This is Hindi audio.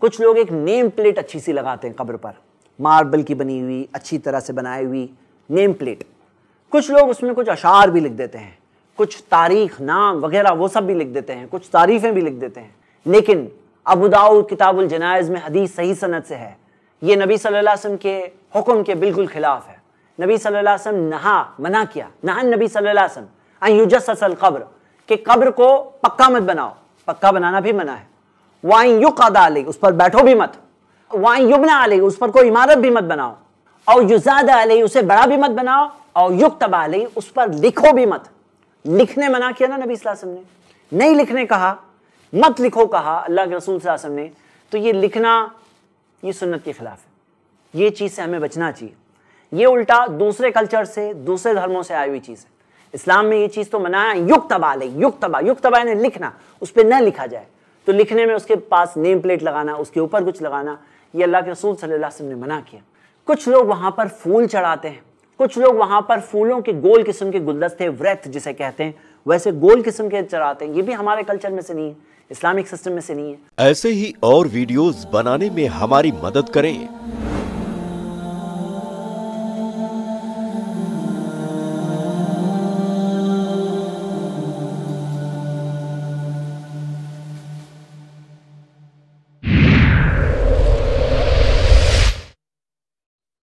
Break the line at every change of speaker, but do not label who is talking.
कुछ लोग एक नेम प्लेट अच्छी सी लगाते हैं कब्र पर मार्बल की बनी हुई अच्छी तरह से बनाई हुई नेम प्लेट कुछ लोग उसमें कुछ अशार भी लिख देते हैं कुछ तारीख नाम वगैरह वो सब भी लिख देते हैं कुछ तारीफ़ें भी लिख देते हैं लेकिन अबू किताबुल जनाइज में हदीस सही सनत से है ये नबी सल्लल्लाहु अलैहि वसल्लम के हुक्म के बिल्कुल खिलाफ है नबी सल्लल्लाहु अलैहि वसल्लम नहा मना किया नहा नबी सल्लल्लाहु अलैहि वसल्लम असल कब्र के कब्र को पक्का मत बनाओ पक्का बनाना भी मना है वाई युक उस पर बैठो भी मत वाई युबना अली उस पर कोई इमारत भी मत बनाओ और युजाद अली उसे बड़ा भी मत बनाओ और युक्त अली उस पर लिखो भी मत लिखने मना किया ना नबी वसल्लम ने नहीं लिखने कहा मत लिखो कहा अल्लाह के रसूल वसल्लम ने तो ये लिखना ये सुन्नत के खिलाफ है ये चीज़ से हमें बचना चाहिए ये उल्टा दूसरे कल्चर से दूसरे धर्मों से आई हुई चीज़ है इस्लाम में ये चीज़ तो मनाया युक्त तबाल युक्त तबा युक्त तबा ने लिखना उस पर न लिखा जाए तो लिखने में उसके पास नेम प्लेट लगाना उसके ऊपर कुछ लगाना ये अल्लाह के रसूल सल्लल्लाहु अलैहि वसल्लम ने मना किया कुछ लोग वहाँ पर फूल चढ़ाते हैं कुछ लोग वहाँ पर फूलों के गोल किस्म के गुलदस्ते व्रत जिसे कहते हैं वैसे गोल किस्म के चढ़ाते हैं ये भी हमारे कल्चर में से नहीं है इस्लामिक सिस्टम में से नहीं
है ऐसे ही और वीडियोस बनाने में हमारी मदद करें